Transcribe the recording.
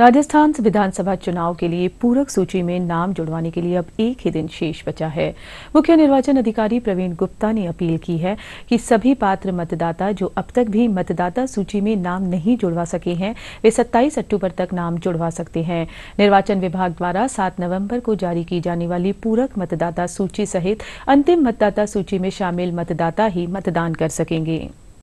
राजस्थान विधानसभा चुनाव के लिए पूरक सूची में नाम जुड़वाने के लिए अब एक ही दिन शेष बचा है मुख्य निर्वाचन अधिकारी प्रवीण गुप्ता ने अपील की है कि सभी पात्र मतदाता जो अब तक भी मतदाता सूची में नाम नहीं जुड़वा सके हैं वे 27 अक्टूबर तक नाम जुड़वा सकते हैं निर्वाचन विभाग द्वारा 7 नवम्बर को जारी की जाने वाली पूरक मतदाता सूची सहित अंतिम मतदाता सूची में शामिल मतदाता ही मतदान कर सकेंगे